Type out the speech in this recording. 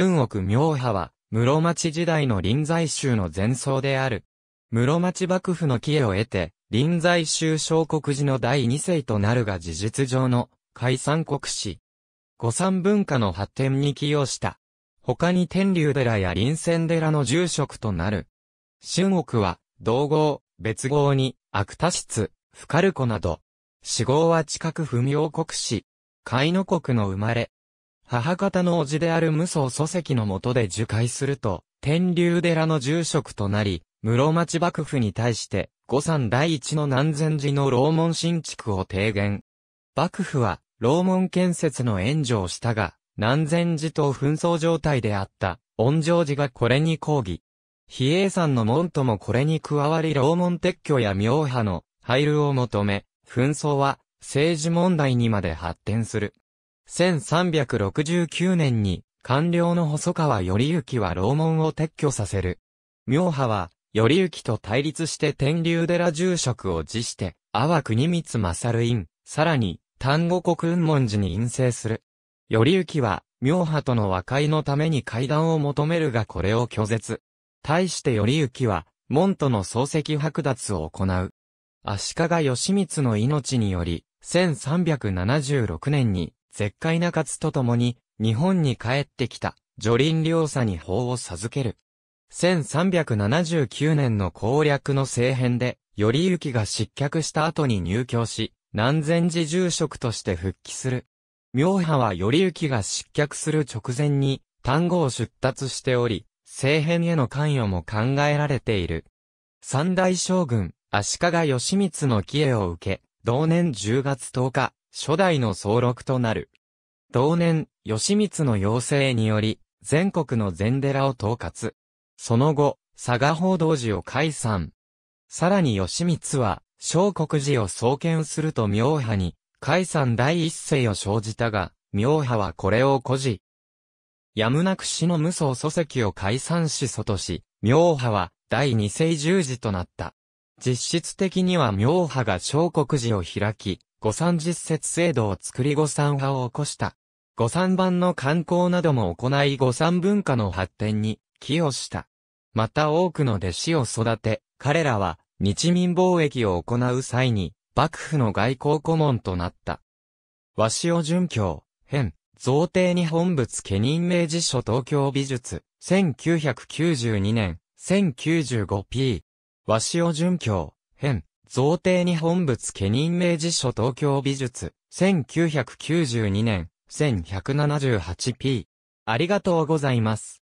春奥明派は、室町時代の臨済宗の前奏である。室町幕府の帰依を得て、臨済宗小国寺の第二世となるが事実上の解散国史。五三文化の発展に寄与した。他に天竜寺や臨泉寺の住職となる。春奥は、道号、別号に、悪多室、深る子など。死号は近く不明国史。海の国の生まれ。母方の叔父である無双祖籍のもとで受戒すると、天竜寺の住職となり、室町幕府に対して、五山第一の南禅寺の楼門新築を提言。幕府は、楼門建設の援助をしたが、南禅寺と紛争状態であった、恩城寺がこれに抗議。比叡山の門ともこれに加わり楼門撤去や妙派の廃炉を求め、紛争は政治問題にまで発展する。1369年に、官僚の細川頼之は楼門を撤去させる。明派は、頼之と対立して天竜寺住職を辞して、阿波国光勝院、さらに、丹後国雲門寺に陰性する。頼之は、明派との和解のために会談を求めるがこれを拒絶。対して頼之は、門徒の漱石剥奪を行う。足利義満の命により、1376年に、絶海中津と共に、日本に帰ってきた、女林良佐に法を授ける。1379年の攻略の政変で、頼行が失脚した後に入居し、南禅寺住職として復帰する。明派は頼行が失脚する直前に、単語を出達しており、政変への関与も考えられている。三大将軍、足利義満の帰依を受け、同年10月10日、初代の総録となる。同年、義満の要請により、全国の禅寺を統括。その後、佐賀報道寺を解散。さらに義満は、小国寺を創建すると明派に、解散第一世を生じたが、明派はこれを誇示。やむなく死の無双祖籍を解散し祖とし、明派は第二世十字となった。実質的には明派が小国寺を開き、御三実説制度を作り御三派を起こした。御三番の観光なども行い御三文化の発展に寄与した。また多くの弟子を育て、彼らは日民貿易を行う際に幕府の外交顧問となった。和塩準教、編、贈呈日本物家任名辞書東京美術、1992年、1095p。和塩淳教、編、贈呈日本物家人名辞書東京美術、1992年、1178p。ありがとうございます。